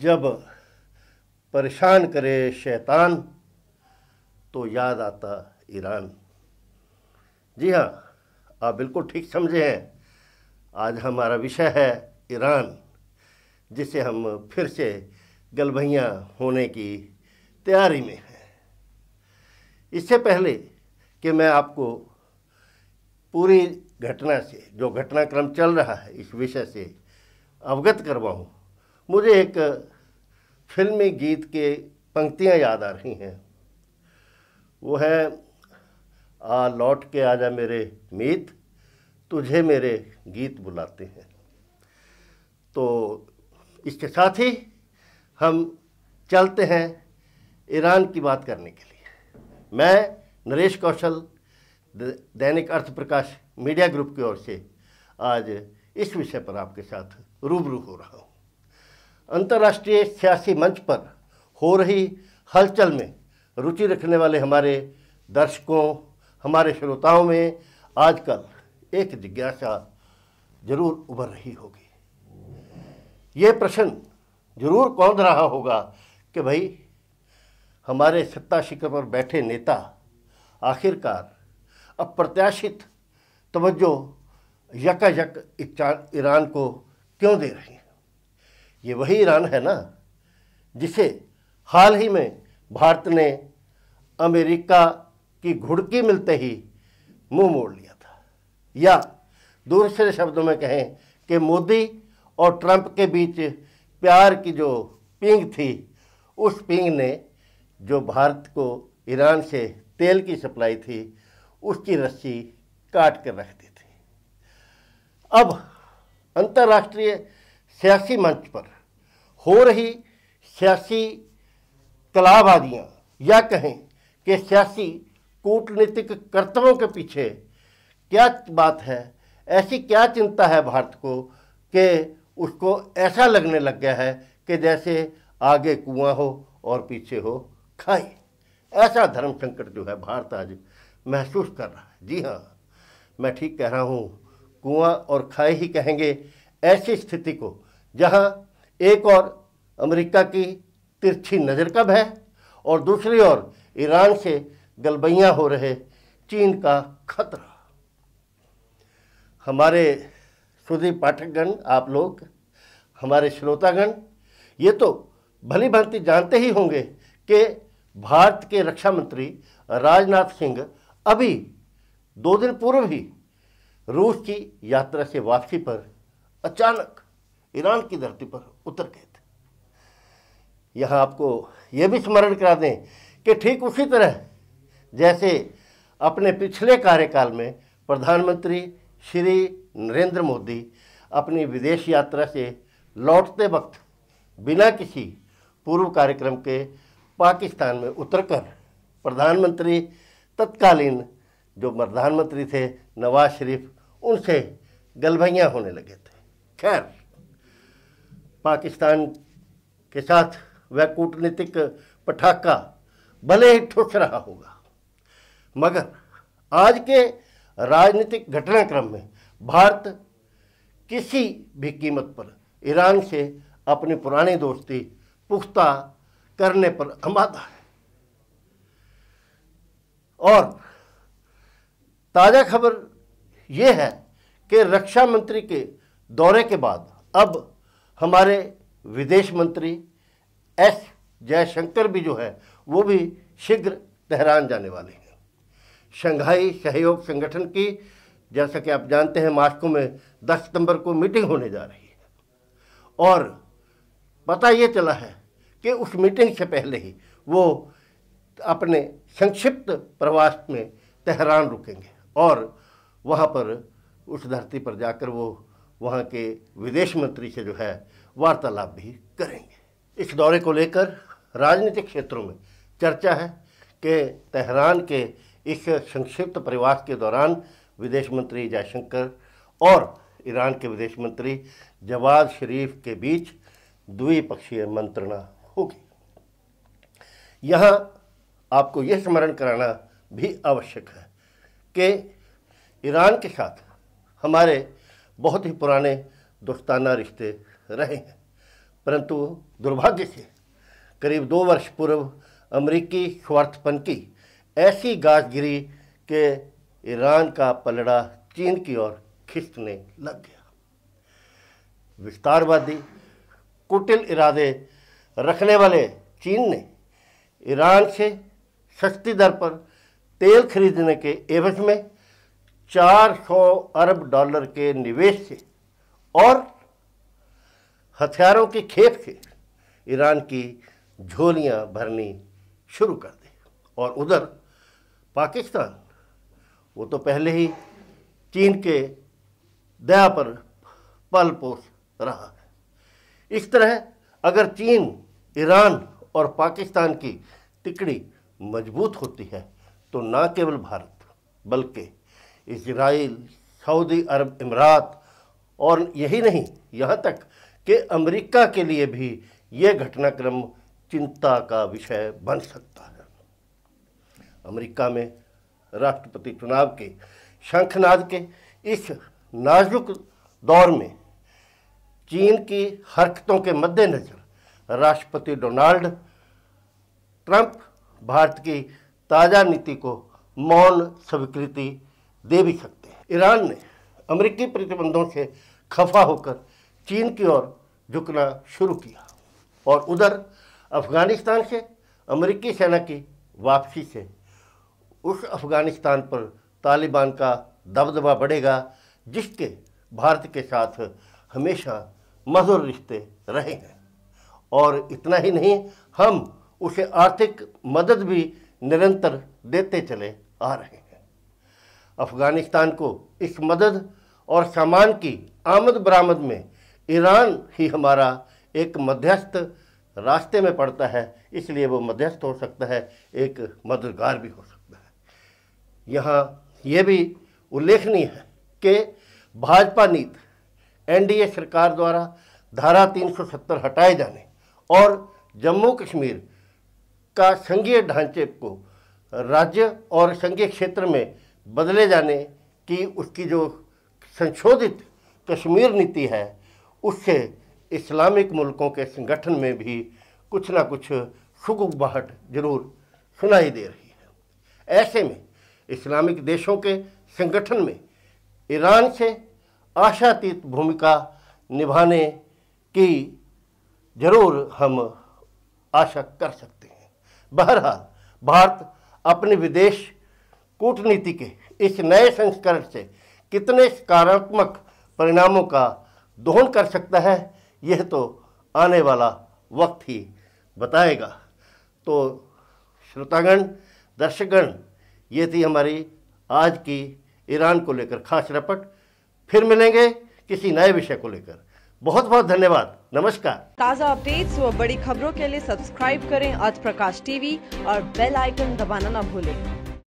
जब परेशान करे शैतान तो याद आता ईरान जी हाँ आप बिल्कुल ठीक समझे हैं आज हमारा विषय है ईरान जिसे हम फिर से गलभैया होने की तैयारी में हैं इससे पहले कि मैं आपको पूरी घटना से जो घटनाक्रम चल रहा है इस विषय से अवगत करवाऊँ मुझे एक फिल्मी गीत के पंक्तियां याद आ रही हैं वो है आ लौट के आजा मेरे मीत तुझे मेरे गीत बुलाते हैं तो इसके साथ ही हम चलते हैं ईरान की बात करने के लिए मैं नरेश कौशल दैनिक अर्थ प्रकाश मीडिया ग्रुप की ओर से आज इस विषय पर आपके साथ रूबरू हो रहा हूँ अंतर्राष्ट्रीय सियासी मंच पर हो रही हलचल में रुचि रखने वाले हमारे दर्शकों हमारे श्रोताओं में आजकल एक जिज्ञासा जरूर उभर रही होगी ये प्रश्न जरूर कौन रहा होगा कि भाई हमारे सत्ता शिखर पर बैठे नेता आखिरकार अप्रत्याशित तवज्जो यकायक ईरान को क्यों दे रही हैं ये वही ईरान है ना जिसे हाल ही में भारत ने अमेरिका की घुड़की मिलते ही मुंह मोड़ लिया था या दूसरे शब्दों में कहें कि मोदी और ट्रंप के बीच प्यार की जो पिंग थी उस पिंग ने जो भारत को ईरान से तेल की सप्लाई थी उसकी रस्सी काट कर रख दी थी अब अंतर्राष्ट्रीय सियासी मंच पर हो रही सियासी कलाबाजियाँ या कहें कि सियासी कूटनीतिक कर्तव्यों के पीछे क्या बात है ऐसी क्या चिंता है भारत को कि उसको ऐसा लगने लग गया है कि जैसे आगे कुआं हो और पीछे हो खाई ऐसा धर्म संकट जो है भारत आज महसूस कर रहा है जी हाँ मैं ठीक कह रहा हूँ कुआं और खाई ही कहेंगे ऐसी स्थिति को जहां एक और अमेरिका की तिरछी नज़र कब है और दूसरी ओर ईरान से गलबैया हो रहे चीन का खतरा हमारे सुधी पाठकगण आप लोग हमारे श्रोतागण ये तो भली भांति जानते ही होंगे कि भारत के रक्षा मंत्री राजनाथ सिंह अभी दो दिन पूर्व ही रूस की यात्रा से वापसी पर अचानक ईरान की धरती पर उतर गए थे यहाँ आपको ये भी स्मरण करा दें कि ठीक उसी तरह जैसे अपने पिछले कार्यकाल में प्रधानमंत्री श्री नरेंद्र मोदी अपनी विदेश यात्रा से लौटते वक्त बिना किसी पूर्व कार्यक्रम के पाकिस्तान में उतरकर प्रधानमंत्री तत्कालीन जो प्रधानमंत्री थे नवाज शरीफ उनसे गलभैयाँ होने लगे थे खैर पाकिस्तान के साथ वह कूटनीतिक पटाखा भले ही ठुस रहा होगा मगर आज के राजनीतिक घटनाक्रम में भारत किसी भी कीमत पर ईरान से अपनी पुरानी दोस्ती पुख्ता करने पर अमादा है और ताज़ा खबर यह है कि रक्षा मंत्री के दौरे के बाद अब हमारे विदेश मंत्री एस जयशंकर भी जो है वो भी शीघ्र तेहरान जाने वाले हैं शंघाई सहयोग संगठन की जैसा कि आप जानते हैं मास्को में 10 सितंबर को मीटिंग होने जा रही है और पता ये चला है कि उस मीटिंग से पहले ही वो अपने संक्षिप्त प्रवास में तेहरान रुकेंगे और वहाँ पर उस धरती पर जाकर वो वहाँ के विदेश मंत्री से जो है वार्तालाप भी करेंगे इस दौरे को लेकर राजनीतिक क्षेत्रों में चर्चा है कि तेहरान के इस संक्षिप्त प्रवास के दौरान विदेश मंत्री जयशंकर और ईरान के विदेश मंत्री जवाद शरीफ के बीच द्विपक्षीय मंत्रणा होगी यहाँ आपको यह स्मरण कराना भी आवश्यक है कि ईरान के साथ हमारे बहुत ही पुराने दोस्ताना रिश्ते रहे हैं परंतु दुर्भाग्य से करीब दो वर्ष पूर्व अमरीकी स्वार्थपंथी ऐसी गाजगिरी के ईरान का पलड़ा चीन की ओर खिंचने लग गया विस्तारवादी कुटिल इरादे रखने वाले चीन ने ईरान से सस्ती दर पर तेल खरीदने के एवज में 400 अरब डॉलर के निवेश से और हथियारों की खेप के ईरान की झोलियां भरनी शुरू कर दी और उधर पाकिस्तान वो तो पहले ही चीन के दया पर पल पोस रहा है इस तरह अगर चीन ईरान और पाकिस्तान की तिकड़ी मजबूत होती है तो ना केवल भारत बल्कि इसराइल सऊदी अरब इमरात और यही नहीं यहाँ तक कि अमेरिका के लिए भी ये घटनाक्रम चिंता का विषय बन सकता है अमेरिका में राष्ट्रपति चुनाव के शंखनाद के इस नाजुक दौर में चीन की हरकतों के मद्देनज़र राष्ट्रपति डोनाल्ड ट्रंप भारत की ताज़ा नीति को मौन स्वीकृति दे भी सकते हैं ईरान ने अमेरिकी प्रतिबंधों से खफा होकर चीन की ओर झुकना शुरू किया और उधर अफ़गानिस्तान से अमेरिकी सेना की वापसी से उस अफ़गानिस्तान पर तालिबान का दबदबा बढ़ेगा जिसके भारत के साथ हमेशा मधुर रिश्ते रहे हैं और इतना ही नहीं हम उसे आर्थिक मदद भी निरंतर देते चले आ रहे हैं अफ़गानिस्तान को इस मदद और सामान की आमद बरामद में ईरान ही हमारा एक मध्यस्थ रास्ते में पड़ता है इसलिए वो मध्यस्थ हो सकता है एक मददगार भी हो सकता है यहाँ ये भी उल्लेखनीय है कि भाजपा नीत एनडीए सरकार द्वारा धारा 370 हटाए जाने और जम्मू कश्मीर का संघीय ढांचे को राज्य और संघीय क्षेत्र में बदले जाने की उसकी जो संशोधित कश्मीर नीति है उससे इस्लामिक मुल्कों के संगठन में भी कुछ ना कुछ शुगुबाहट जरूर सुनाई दे रही है ऐसे में इस्लामिक देशों के संगठन में ईरान से आशातीत भूमिका निभाने की जरूर हम आशा कर सकते हैं बहरहाल भारत अपने विदेश कूटनीति के इस नए संस्करण से कितने सकारात्मक परिणामों का दोहन कर सकता है यह तो आने वाला वक्त ही बताएगा तो श्रोतागण दर्शकगण ये थी हमारी आज की ईरान को लेकर खास रपट फिर मिलेंगे किसी नए विषय को लेकर बहुत बहुत धन्यवाद नमस्कार ताज़ा अपडेट्स और बड़ी खबरों के लिए सब्सक्राइब करें आज प्रकाश टीवी और बेल आइकन दबाना ना भूलें